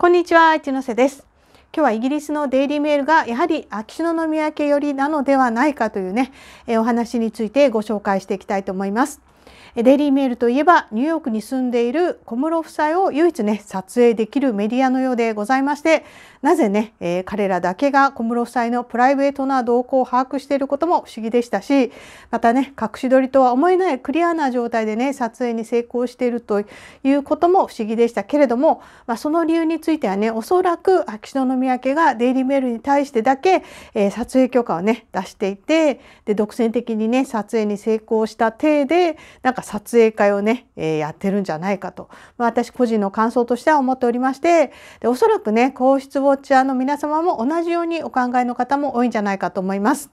こんにちは一ノ瀬です今日はイギリスのデイリーメールがやはり秋篠宮家寄りなのではないかというねお話についてご紹介していきたいと思いますデイリーメールといえばニューヨークに住んでいる小室夫妻を唯一ね撮影できるメディアのようでございましてなぜね、えー、彼らだけが小室夫妻のプライベートな動向を把握していることも不思議でしたしまたね隠し撮りとは思えないクリアな状態でね撮影に成功しているということも不思議でしたけれども、まあ、その理由についてはねおそらく秋篠宮家がデイリーメールに対してだけ、えー、撮影許可をね出していてで独占的にね撮影に成功した体でなんかか撮影会をね、えー、やってるんじゃないかと、まあ、私個人の感想としては思っておりましてでおそらくね皇室ウォッチャーの皆様も同じようにお考えの方も多いんじゃないかと思います。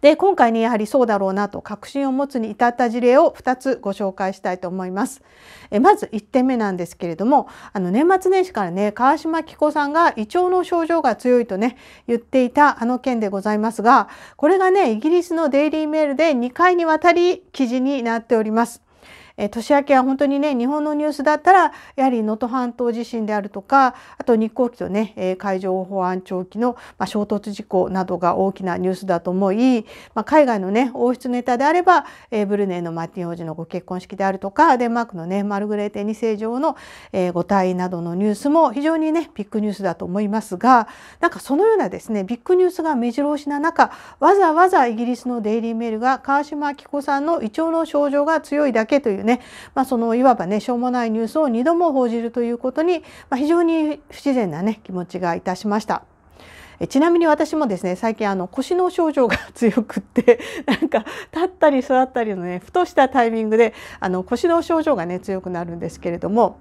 で今回にやはりそうだろうなと確信を持つに至った事例を2つご紹介したいと思います。えまず1点目なんですけれどもあの年末年始からね川島紀子さんが胃腸の症状が強いとね言っていたあの件でございますがこれがねイギリスのデイリーメールで2回にわたり記事になっております。えー、年明けは本当にね日本のニュースだったらやはり能登半島地震であるとかあと日航機とね、え海上保安庁機の、まあ、衝突事故などが大きなニュースだと思い、まあ、海外のね王室ネタであれば、えブルネイのマーティン王子のご結婚式であるとかデンマークのねマルグレーテ2世女王の、えご退位などのニュースも非常にねビッグニュースだと思いますがなんかそのようなですねビッグニュースが目白押しな中わざわざイギリスのデイリー・メールが川島明子さんの胃腸の症状が強いだけというね、まあ、そのいわばねしょうもないニュースを2度も報じるということに、まあ、非常に不自然なね気持ちがいたしました。ちなみに私もですね最近あの腰の症状が強くって なんか立ったり座ったりのねふとしたタイミングであの腰の症状がね強くなるんですけれども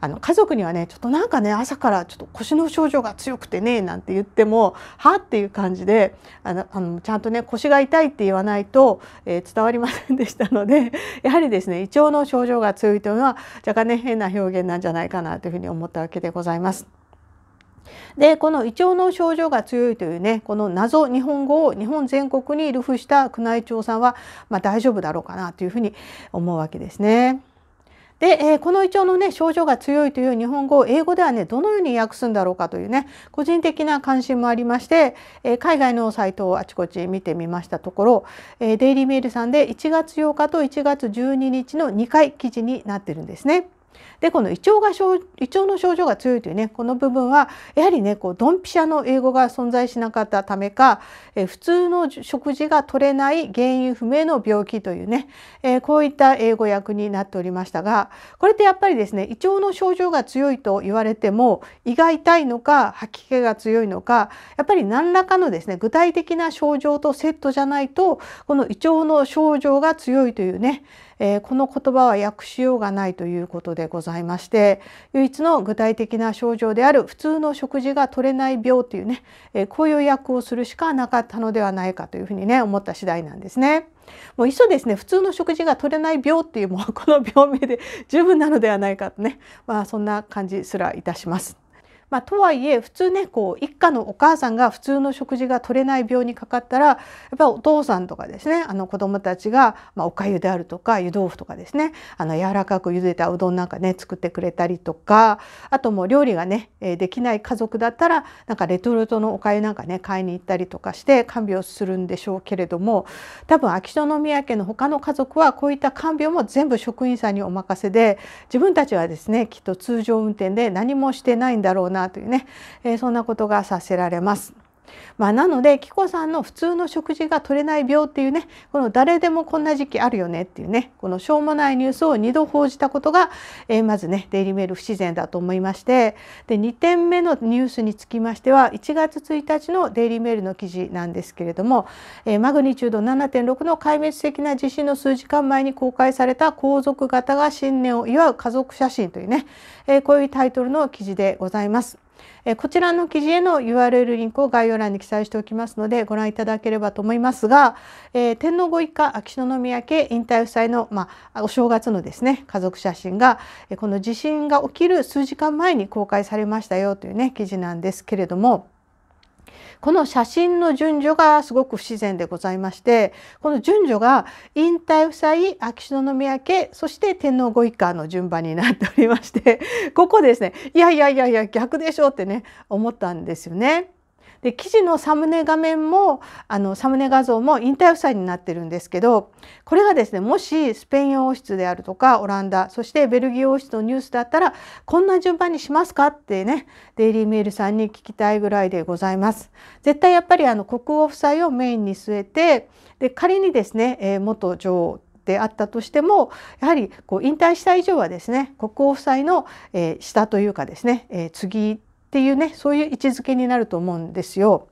あの家族にはねちょっとなんかね朝からちょっと腰の症状が強くてねなんて言ってもはっていう感じであのあのちゃんとね腰が痛いって言わないと、えー、伝わりませんでしたので やはりですね胃腸の症状が強いというのは若干ね変な表現なんじゃないかなというふうに思ったわけでございます。でこの胃腸の症状が強いというねこの謎日本語を日本全国に流布した宮内庁さんは、まあ、大丈夫だろうかなというふうに思うわけですね。で、えー、この胃腸のね症状が強いという日本語を英語ではねどのように訳すんだろうかというね個人的な関心もありまして、えー、海外のサイトをあちこち見てみましたところ、えー、デイリーメールさんで1月8日と1月12日の2回記事になってるんですね。でこの胃腸が胃腸の症状が強いというねこの部分はやはりねこうドンピシャの英語が存在しなかったためか、え普通の食事が取れない原因不明の病気というね、えこういった英語訳になっておりましたがこれってやっぱりですね胃腸の症状が強いと言われても胃が痛いのか吐き気が強いのかやっぱり何らかのですね具体的な症状とセットじゃないとこの胃腸の症状が強いというねえー、この言葉は訳しようがないということでございまして唯一の具体的な症状である普通の食事が取れない病というね、えー、こういう訳をするしかなかったのではないかというふうにね思った次第なんですね。もういっそですね普通の食事が取れない病っていうもうこの病名で十分なのではないかとね、まあ、そんな感じすらいたします。まあ、とはいえ普通ねこう一家のお母さんが普通の食事が取れない病にかかったらやっぱりお父さんとかですねあの子どもたちが、まあ、おかゆであるとか湯豆腐とかですねあの柔らかく茹でたうどんなんかね作ってくれたりとかあともう料理がねできない家族だったらなんかレトルトのおかゆなんかね買いに行ったりとかして看病するんでしょうけれども多分秋篠宮家の他の家族はこういった看病も全部職員さんにお任せで自分たちはですねきっと通常運転で何もしてないんだろうななというね、えー、そんなことがさせられます。まあ、なので紀子さんの普通の食事が取れない病っていうねこの誰でもこんな時期あるよねっていうねこのしょうもないニュースを2度報じたことが、えー、まずねデイリーメール不自然だと思いましてで2点目のニュースにつきましては1月1日のデイリーメールの記事なんですけれども、えー、マグニチュード7.6の壊滅的な地震の数時間前に公開された皇族方が新年を祝う家族写真というね、えー、こういうタイトルの記事でございます。こちらの記事への URL リンクを概要欄に記載しておきますのでご覧いただければと思いますが、えー、天皇ご一家秋篠宮家引退夫妻の、まあ、お正月のですね家族写真がこの地震が起きる数時間前に公開されましたよというね記事なんですけれども。この写真の順序がすごく不自然でございましてこの順序が引退夫妻秋篠宮家そして天皇ご一家の順番になっておりましてここですねいやいやいやいや逆でしょうってね思ったんですよね。で記事のサムネ画面もあのサムネ画像もインター夫妻になってるんですけどこれがですねもしスペイン王室であるとかオランダそしてベルギー王室のニュースだったらこんな順番にしますかってねデイリー・メールさんに聞きたいぐらいでございます。絶対やっぱりあの国王夫妻をメインに据えてで仮にですね、えー、元女王であったとしてもやはりこう引退した以上はですね国王夫妻の、えー、下というかですね、えー、次っていうねそういう位置づけになると思うんですよ。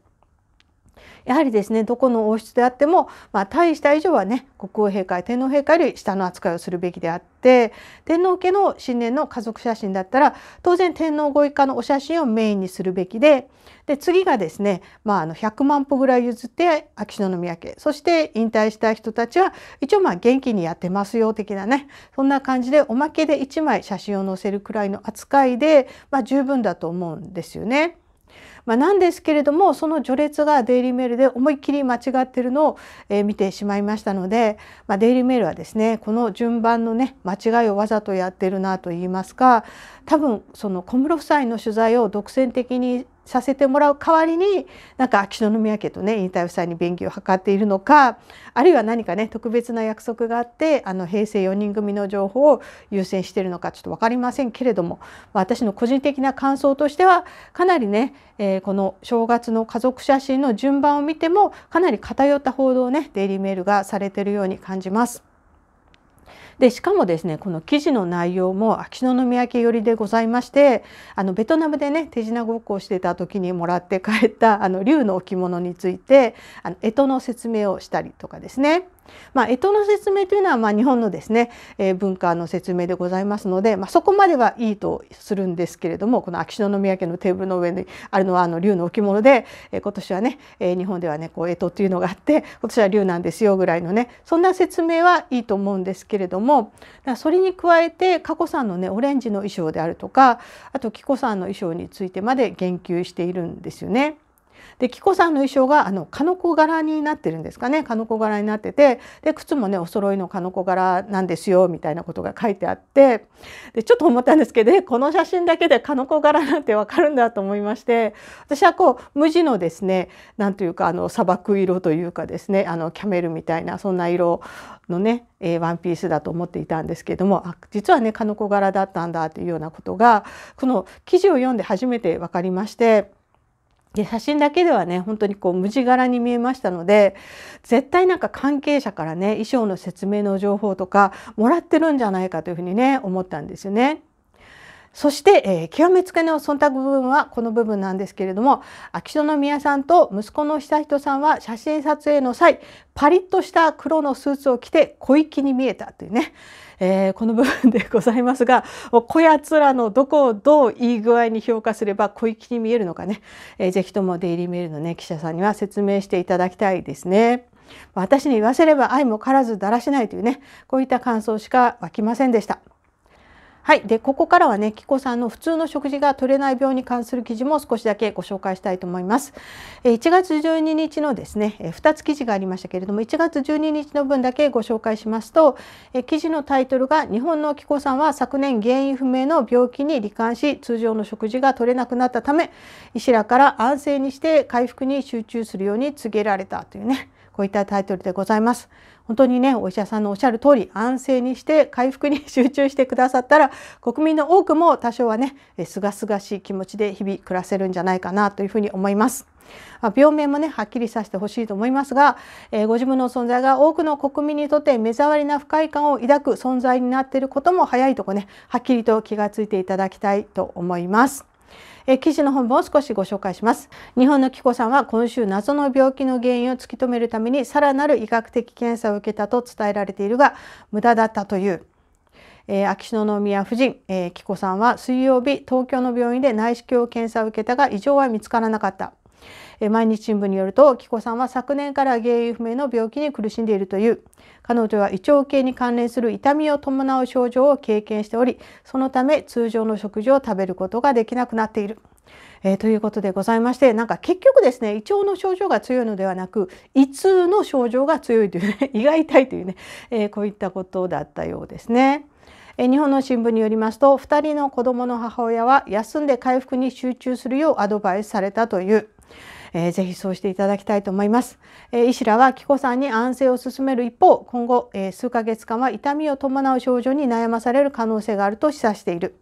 やはりですねどこの王室であっても、まあ、大した以上はね国王陛下天皇陛下より下の扱いをするべきであって天皇家の新年の家族写真だったら当然天皇ご一家のお写真をメインにするべきでで次がですね、まあ、あの100万歩ぐらい譲って秋篠宮家そして引退した人たちは一応まあ元気にやってますよ的なねそんな感じでおまけで1枚写真を載せるくらいの扱いで、まあ、十分だと思うんですよね。まあ、なんですけれどもその序列がデイリーメールで思いっきり間違ってるのを、えー、見てしまいましたので、まあ、デイリーメールはですねこの順番のね間違いをわざとやってるなと言いますか多分その小室夫妻の取材を独占的にさせてもらう代わりになんか秋篠宮家とね引退夫妻に便宜を図っているのかあるいは何かね特別な約束があってあの平成4人組の情報を優先しているのかちょっと分かりませんけれども私の個人的な感想としてはかなりね、えー、この正月の家族写真の順番を見てもかなり偏った報道をねデイリーメールがされているように感じます。でしかもですねこの記事の内容も秋篠宮家寄りでございましてあのベトナムでね手品ごっこをしてた時にもらって帰ったあの竜の置物についてあの江戸の説明をしたりとかですね。まあ、江戸の説明というのはまあ日本のですね、えー、文化の説明でございますので、まあ、そこまではいいとするんですけれどもこの秋篠宮家のテーブルの上にあるのはあの竜の置物で、えー、今年はね、えー、日本ではねこう干支というのがあって今年は竜なんですよぐらいのねそんな説明はいいと思うんですけれどももそれに加えて佳子さんのねオレンジの衣装であるとかあと紀子さんの衣装についてまで言及しているんですよね。で紀子さんの衣装があの鹿の子柄になってるんですかね鹿の子柄になっててで靴もねお揃いの鹿の子柄なんですよみたいなことが書いてあってでちょっと思ったんですけど、この写真だけで鹿の子柄なんてわかるんだと思いまして私はこう無地のですねなんというかあの砂漠色というかですねあのキャメルみたいなそんな色のね、えー、ワンピースだと思っていたんですけれどもあ実はね鹿の子柄だったんだというようなことがこの記事を読んで初めて分かりましてで写真だけではね本当にこう無地柄に見えましたので絶対なんか関係者からね衣装の説明の情報とかもらってるんじゃないかというふうにね思ったんですよね。そして、えー、極めつけの忖度部分はこの部分なんですけれども秋篠宮さんと息子の悠仁さんは写真撮影の際パリッとした黒のスーツを着て小粋に見えたというねえー、この部分でございますがこやつらのどこをどういい具合に評価すれば小粋に見えるのかね、えー、ぜひともデイリーメールの、ね、記者さんには説明していただきたいですね。私に言わせれば愛もからずだらしないというねこういった感想しか湧きませんでした。はい、でここからはね紀子さんの普通の食事が取れない病に関する記事も少しだけご紹介したいと思います。1月12日のですね2つ記事がありましたけれども1月12日の分だけご紹介しますと記事のタイトルが「日本の紀子さんは昨年原因不明の病気に罹患し通常の食事が取れなくなったため医師らから安静にして回復に集中するように告げられた」というねこういったタイトルでございます。本当にねお医者さんのおっしゃる通り安静にして回復に集中してくださったら 国民の多くも多少はねすがすがしい気持ちで日々暮らせるんじゃないかなというふうに思います。病名もねはっきりさせてほしいと思いますが、えー、ご自分の存在が多くの国民にとって目障りな不快感を抱く存在になっていることも早いとこねはっきりと気がついていただきたいと思います。え記事の本文を少しご紹介します日本の紀子さんは今週謎の病気の原因を突き止めるためにさらなる医学的検査を受けたと伝えられているが無駄だったというえー、秋篠宮夫人、えー、紀子さんは水曜日東京の病院で内視鏡検査を受けたが異常は見つからなかった毎日新聞によると紀子さんは昨年から原因不明の病気に苦しんでいるという彼女は胃腸系に関連する痛みを伴う症状を経験しておりそのため通常の食事を食べることができなくなっている。えー、ということでございましてなんか結局ですね胃腸の症状が強いのではなく胃痛の症状が強いというね 胃が痛いというね、えー、こういったことだったようですね。日本の新聞によりますと2人の子どもの母親は休んで回復に集中するようアドバイスされたというえー、ぜひそうしていただきたいと思います。えー、医師らは紀子さんに安静を勧める一方今後、えー、数ヶ月間は痛みを伴う症状に悩まされる可能性があると示唆している。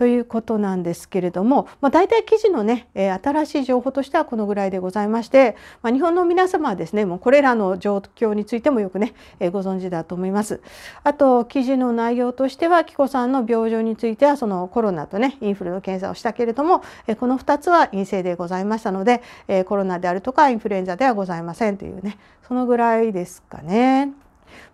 ということなんですけれども、まあ、大体記事のね、え新しい情報としてはこのぐらいでございまして、まあ、日本の皆様はですねもうこれらの状況についてもよくね、えご存知だと思います。あと記事の内容としては紀子さんの病状についてはそのコロナとねインフルの検査をしたけれども、えこの2つは陰性でございましたので、えコロナであるとかインフルエンザではございませんというねそのぐらいですかね。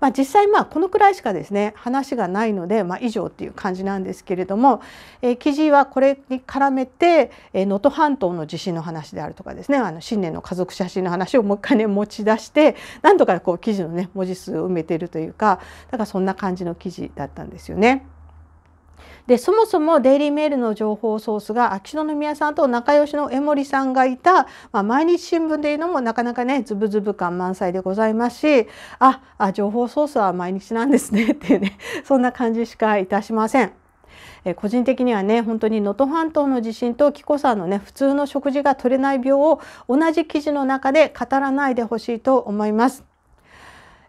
まあ、実際まあこのくらいしかですね話がないので、まあ、以上っていう感じなんですけれども、えー、記事はこれに絡めて能登、えー、半島の地震の話であるとかですねあの新年の家族写真の話をもう一回ね持ち出してなんとかこう記事のね文字数を埋めているというかだからそんな感じの記事だったんですよね。でそもそもデイリー・メールの情報ソースが秋篠宮さんと仲良しの江守さんがいた、まあ、毎日新聞でいうのもなかなかねズブズブ感満載でございますしああ情報ソースは毎日なんですね っていうねそんな感じしかいたしません。え個人的にはね本当に能登半島の地震と紀子さんのね普通の食事が取れない病を同じ記事の中で語らないでほしいと思います。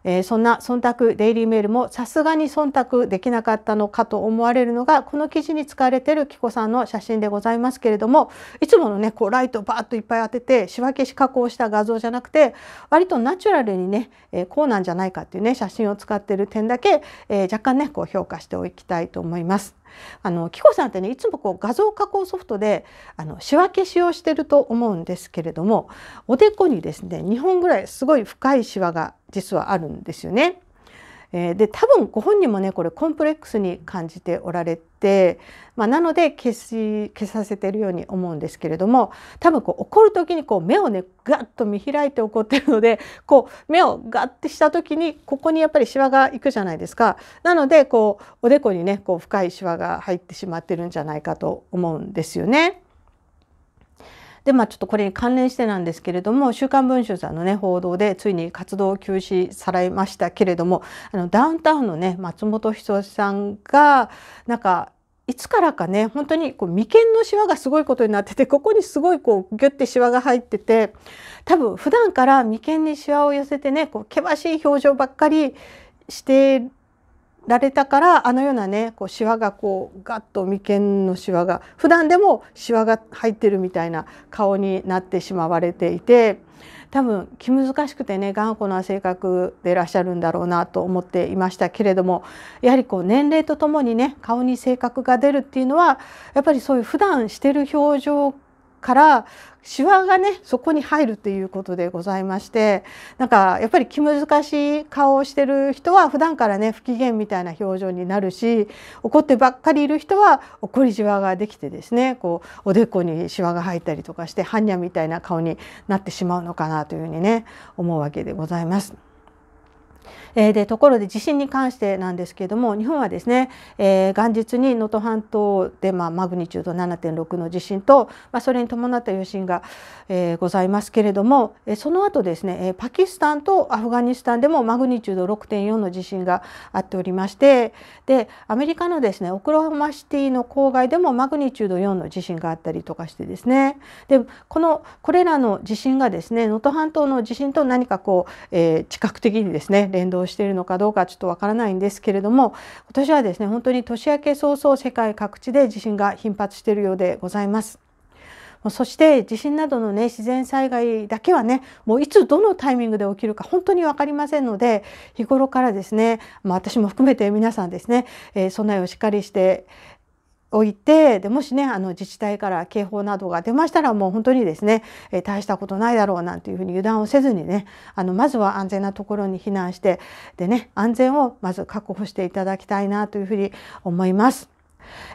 えー、そんな忖度デイリーメールもさすがに忖度できなかったのかと思われるのがこの記事に使われている紀子さんの写真でございますけれどもいつものねこうライトバーッといっぱい当てて仕分けし加工した画像じゃなくて割とナチュラルにね、えー、こうなんじゃないかっていうね写真を使ってる点だけ、えー、若干ねこう評価しておきたいと思います。あのキコさんってねいつもこう画像加工ソフトであの仕分けしをしてると思うんですけれどもおでこにですね2本ぐらいすごい深いシワが実はあるんですよね。えー、で多分ご本人もねこれコンプレックスに感じておられて、まあ、なので消し消させてるように思うんですけれども多分こう怒る時にこう目をねガッと見開いて怒ってるのでこう目をガッてした時にここにやっぱりシワがいくじゃないですか。なのでこうおでこにねこう深いシワが入ってしまってるんじゃないかと思うんですよね。でまあちょっとこれに関連してなんですけれども「週刊文春」さんのね報道でついに活動休止されましたけれどもあのダウンタウンのね松本人志さんがなんかいつからかね本当にこう眉間のシワがすごいことになっててここにすごいこうギュッてシワが入ってて多分普段から眉間にシワを寄せてねこう険しい表情ばっかりしてられたからあのようなねこうシワがこうガッと眉間のシワが普段でもシワが入ってるみたいな顔になってしまわれていて多分気難しくてね頑固な性格でいらっしゃるんだろうなと思っていましたけれどもやはりこう年齢とともにね顔に性格が出るっていうのはやっぱりそういう普段してる表情からシワがねそこに入るということでございましてなんかやっぱり気難しい顔をしてる人は普段からね不機嫌みたいな表情になるし怒ってばっかりいる人は怒りじわができてですねこうおでこにシワが入ったりとかして般若みたいな顔になってしまうのかなというふうにね思うわけでございます。えー、でところで地震に関してなんですけれども日本はですね、えー、元日に能登半島で、まあ、マグニチュード7.6の地震と、まあ、それに伴った余震が、えー、ございますけれども、えその後ですね、えパキスタンとアフガニスタンでもマグニチュード6.4の地震があっておりましてでアメリカのですねオクラホマシティの郊外でもマグニチュード4の地震があったりとかしてですねでこのこれらの地震がですね能登半島の地震と何かこう、えー、近く的にですね連動動しているのかどうかちょっとわからないんですけれども今年はですね本当に年明け早々世界各地で地震が頻発しているようでございます。そして地震などのね自然災害だけはねもういつどのタイミングで起きるか本当に分かりませんので日頃からですね、ま私も含めて皆さんですね、えー、備えをしっかりして、おいてでもしねあの自治体から警報などが出ましたらもう本当にですね、えー、大したことないだろうなんていうふうに油断をせずにねあのまずは安全なところに避難してでね安全をまず確保していただきたいなというふうに思います。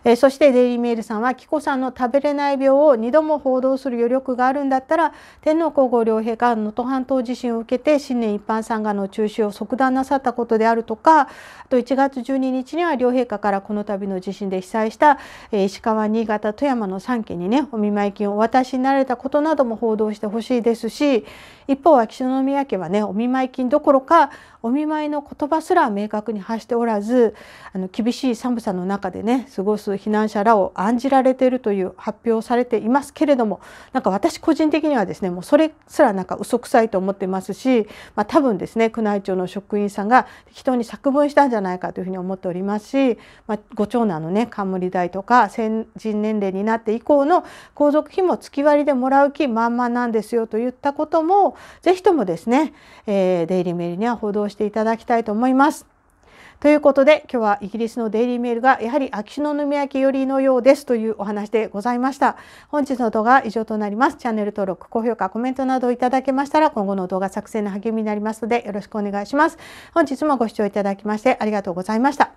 えー、そしてデイリー・メールさんは紀子さんの食べれない病を2度も報道する余力があるんだったら天皇皇后両陛下能登半島地震を受けて新年一般参賀の中止を即断なさったことであるとかあと1月12日には両陛下からこの度の地震で被災した、えー、石川新潟富山の3県にねお見舞い金をお渡しになられたことなども報道してほしいですし一方は秋篠宮家はねお見舞い金どころかお見舞いの言葉すら明確に発しておらずあの厳しい寒さの中でね過過ごす避難者らを案じられているという発表をされていますけれどもなんか私個人的にはですねもうそれすらなんか嘘くさいと思ってますし、まあ、多分ですね宮内庁の職員さんが適当に作文したんじゃないかというふうに思っておりますし、まあ、ご長男のね冠代とか成人年齢になって以降の皇族費も月割りでもらう気満々なんですよといったこともぜひともですね、えー、デイリーメールには報道していただきたいと思います。ということで今日はイギリスのデイリーメールがやはり秋篠宮家寄りのようですというお話でございました本日の動画は以上となりますチャンネル登録高評価コメントなどいただけましたら今後の動画作成の励みになりますのでよろしくお願いします本日もご視聴いただきましてありがとうございました